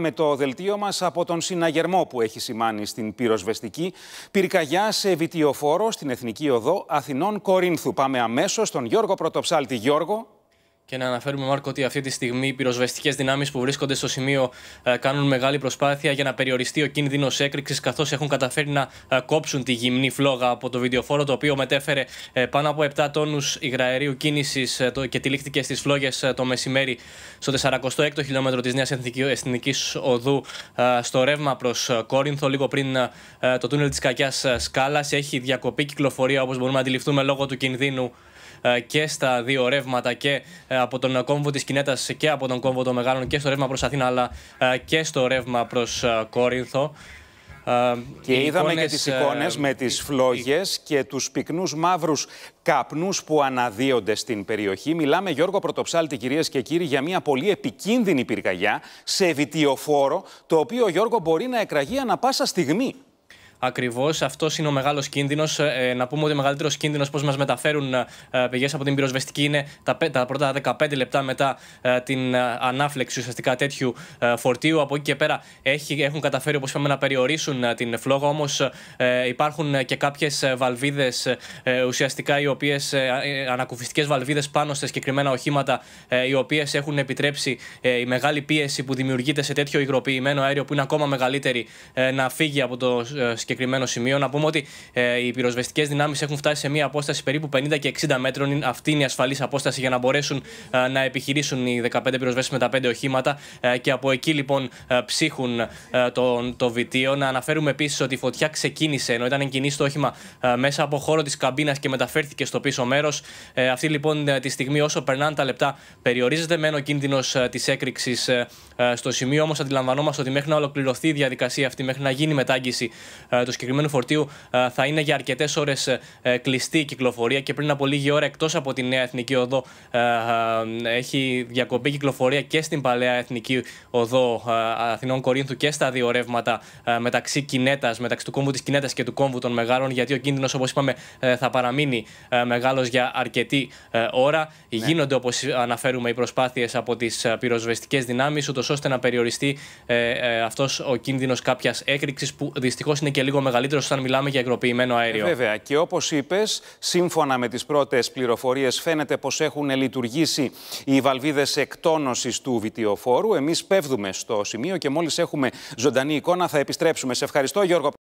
Με το δελτίο μας από τον συναγερμό που έχει σημάνει στην πυροσβεστική πυρκαγιά σε βιτιοφόρο στην Εθνική Οδό Αθηνών Κορίνθου. Πάμε αμέσως στον Γιώργο Πρωτοψάλτη. Γιώργο, και να αναφέρουμε, Μάρκο, ότι αυτή τη στιγμή οι πυροσβεστικές δυνάμεις που βρίσκονται στο σημείο ε, κάνουν μεγάλη προσπάθεια για να περιοριστεί ο κίνδυνος έκρηξης, καθώς έχουν καταφέρει να ε, κόψουν τη γυμνή φλόγα από το βιντεοφόρο, το οποίο μετέφερε ε, πάνω από 7 τόνου υγραερίου κίνηση και τυλίχθηκε στις φλόγες το μεσημέρι στο 46ο χιλιόμετρο της Νέας Εθνική Οδού, στο ρεύμα προς Κόρινθο, λίγο πριν το τούνελ της Κακιάς Σκάλας. Έχει διακοπή κυκλοφορία, όπως μπορούμε να αντιληφθούμε, λόγω του κινδύνου ε, και στα δύο ρεύματα και ε, από τον κόμβο της Κινέτα και από τον κόμβο των Μεγάλων και στο ρεύμα προς Αθήνα αλλά ε, και στο ρεύμα προς Κόρινθο. Και είδαμε και τις εικόνες με τις φλόγες και τους πυκνούς μαύρους καπνούς που αναδύονται στην περιοχή. Μιλάμε, Γιώργο Πρωτοψάλτη, κυρίες και κύριοι, για μια πολύ επικίνδυνη πυρκαγιά σε βιτιοφόρο, το οποίο, Γιώργο, μπορεί να εκραγεί ανα πάσα στιγμή. Ακριβώς, αυτός είναι ο μεγάλος κίνδυνος. Ε, ε, να πούμε ότι ο μεγαλύτερος κίνδυνος πώς μας μεταφέρουν ε, ε πηγές από την πυροσβεστική είναι τα, τα πρώτα 15 λεπτά μετά ε, την ε, ανάφλεξη ουσιαστικά τέτοιου φορτίου. Από εκεί και πέρα έχει, έχουν καταφέρει, όπως είπαμε, να περιορίσουν την φλόγα. Όμως υπάρχουν και κάποιες βαλβίδε ουσιαστικά οι οποίες, ανακουφιστικές βαλβίδες πάνω σε συγκεκριμένα οχήματα, οι οποίες έχουν επιτρέψει η μεγάλη πίεση που δημιουργείται σε τέτοιο υγροποιημένο αέριο που είναι ακόμα μεγαλύτερη να φύγει από το ε, συγκεκριμένο σημείο. Να πούμε ότι ε, οι πυροσβεστικές δυνάμεις έχουν φτάσει σε μια απόσταση περίπου 50 και 60 μέτρων. Αυτή είναι η ασφαλής απόσταση για να μπορέσουν ε, να επιχειρήσουν οι 15 πυροσβέστες με τα 5 οχήματα. Ε, και από εκεί λοιπόν ψύχουν το βιτίο. Να αναφέρουμε επίσης ότι η φωτιά ξεκίνησε ενώ ήταν εγκοινή στο όχημα μέσα από χώρο της καμπίνας και μεταφέρθηκε στο πίσω μέρος. Αυτή λοιπόν τη στιγμή, όσο περνάνε τα λεπτά, περιορίζεται μεν ο κίνδυνος της έκρηξης στο σημείο. Όμως αντιλαμβανόμαστε ότι μέχρι να ολοκληρωθεί η διαδικασία αυτή, μέχρι να γίνει μετάγγιση ε, του συγκεκριμένου φορτίου ε, θα είναι για αρκετές ώρες ε, κλειστή η κυκλοφορία και πριν από λίγη ώρα εκτός από τη νέα εθνική οδό έχει η κυκλοφορία και στην παλαιά εθνική οδό Αθηνών Κορίνθου και στα δύο ρεύματα μεταξύ Κινέτας, μεταξύ του κόμβου της Κινέτας και του κόμβου των Μεγάλων, γιατί ο κίνδυνος, όπως είπαμε, θα παραμείνει μεγάλος για αρκετή ώρα. Ναι. Γίνονται, όπως αναφέρουμε, οι προσπάθειες από τις πυροσβεστικές δυνάμεις, ούτως ώστε να περιοριστεί αυτός ο κίνδυνος κάποιας έκρηξης που δυστυχώς είναι και λίγο μεγαλύτερος όταν μιλάμε για υγροποιημένο ε, αέριο. βέβαια. Και όπως είπες, σύμφωνα με τις πρώτες πληροφορίες, φαίνεται πως έχουν λειτουργήσει οι βαλβίδες εκτόνωσης του βιτιοφόρου. Εμείς πέφτουμε στο σημείο και μόλις έχουμε ζωντανή εικόνα θα επιστρέψουμε. Σε ευχαριστώ, Γιώργο.